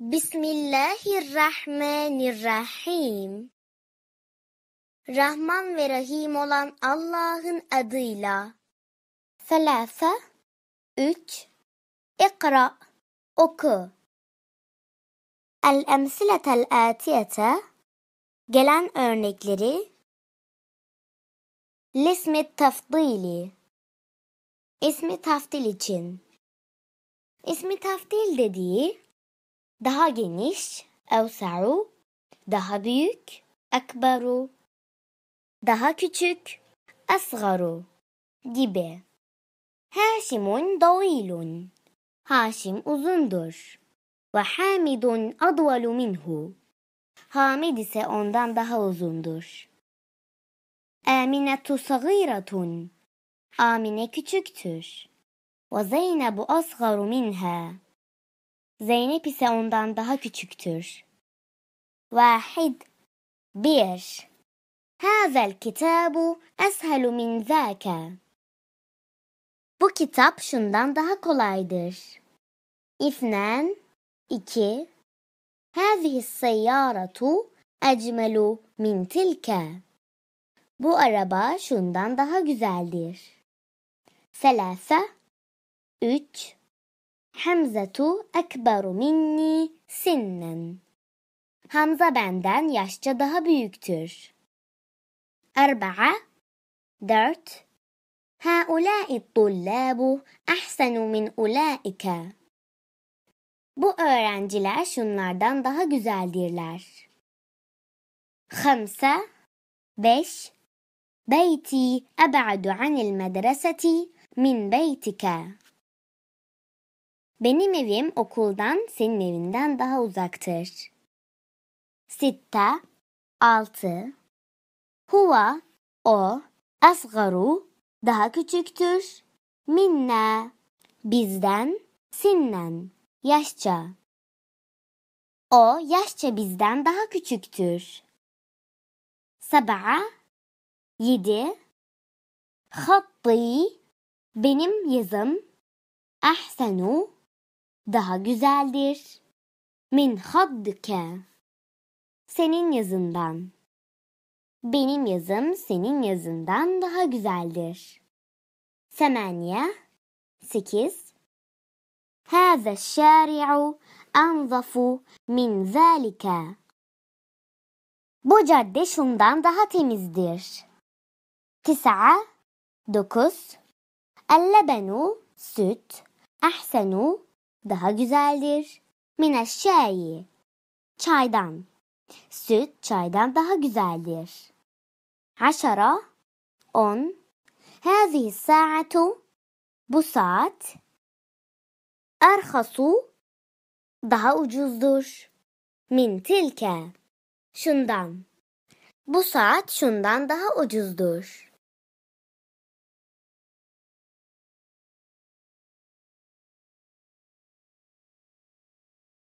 بسم الله الرحمن الرحيم Rahman ve Rahim olan Allah'ın adıyla. Selasa, üç, İkra, oku. El-emsiletel atiyete, gelen örnekleri. Lismi tafdili, ismi tafdil için. İsmi tafdil dediği, daha geniş, evsa'u, daha büyük, ekberu, daha küçük, asgaru gibi. Haşimun davilun, Haşim uzundur. Ve Hamidun advalu minhu, Hamid ise ondan daha uzundur. Aminetu sagiratun, Amine küçüktür. Ve Zeynep asgaru minha, Zeynep ise ondan daha küçüktür. Vahid Bir Hazel kitabu eshalu min zâke Bu kitap şundan daha kolaydır. İfnen iki Hâzihi seyyâratu ecmelu min tilke Bu araba şundan daha güzeldir. Selase Üç حمزة أكبر مني سنا. حمزة benden yaşça daha büyüktür. أربعة دارت هؤلاء الطلاب أحسن من أولئك. Bu öğrenciler şunlardan daha güzeldirler. خمسة beş بيتي أبعد عن المدرسة من بيتك. Benim evim okuldan senin evinden daha uzaktır. Sitta, altı. Huwa, o, asgaru, daha küçüktür. Minne bizden, sinnen, yaşça. O yaşça bizden daha küçüktür. Sabaha yedi. Hattı, benim yazım. Ahsenu, daha güzeldir. Min haddike. Senin yazından. Benim yazım senin yazından daha güzeldir. Semaniye. Sekiz. Hâze şâri'u anzafu min zâlike. Bu cadde şundan daha temizdir. Tis'a. Dokuz. Ellebenu. Süt. Ahsenu daha güzeldir. Mine şeyi çaydan. Süt çaydan daha güzeldir. Haşara on. Hâzihi sa'atu bu saat erhasu daha ucuzdur. Min tilke şundan. Bu saat şundan daha ucuzdur.